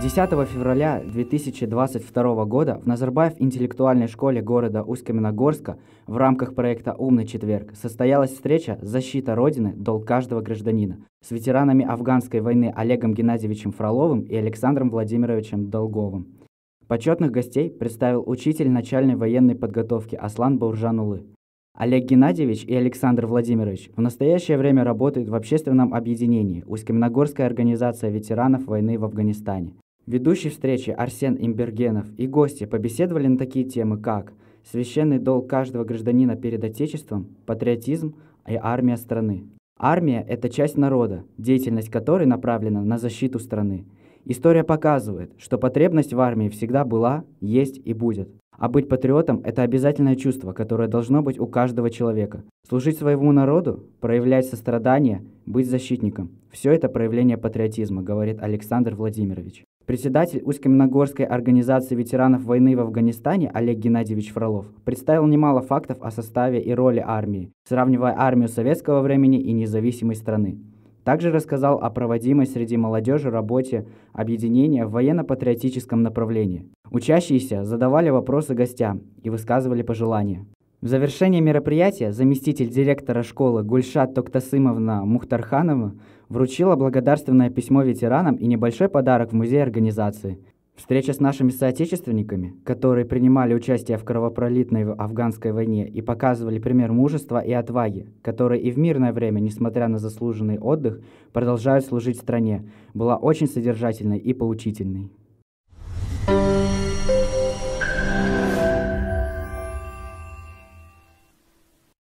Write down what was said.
10 февраля 2022 года в Назарбаев интеллектуальной школе города Усть-Каменогорска в рамках проекта «Умный четверг» состоялась встреча «Защита Родины. Долг каждого гражданина» с ветеранами афганской войны Олегом Геннадьевичем Фроловым и Александром Владимировичем Долговым. Почетных гостей представил учитель начальной военной подготовки Аслан Бауржанулы. Олег Геннадьевич и Александр Владимирович в настоящее время работают в общественном объединении «Усть-Каменогорская организация ветеранов войны в Афганистане», Ведущий встречи Арсен Имбергенов и гости побеседовали на такие темы, как священный долг каждого гражданина перед Отечеством, патриотизм и армия страны. Армия – это часть народа, деятельность которой направлена на защиту страны. История показывает, что потребность в армии всегда была, есть и будет. А быть патриотом – это обязательное чувство, которое должно быть у каждого человека. Служить своему народу, проявлять сострадание, быть защитником – все это проявление патриотизма, говорит Александр Владимирович. Председатель Усть-Каменогорской организации ветеранов войны в Афганистане Олег Геннадьевич Фролов представил немало фактов о составе и роли армии, сравнивая армию советского времени и независимой страны. Также рассказал о проводимой среди молодежи работе объединения в военно-патриотическом направлении. Учащиеся задавали вопросы гостям и высказывали пожелания. В завершение мероприятия заместитель директора школы Гульшат Токтасымовна Мухтарханова вручила благодарственное письмо ветеранам и небольшой подарок в музей организации. Встреча с нашими соотечественниками, которые принимали участие в кровопролитной афганской войне и показывали пример мужества и отваги, которые и в мирное время, несмотря на заслуженный отдых, продолжают служить стране, была очень содержательной и поучительной.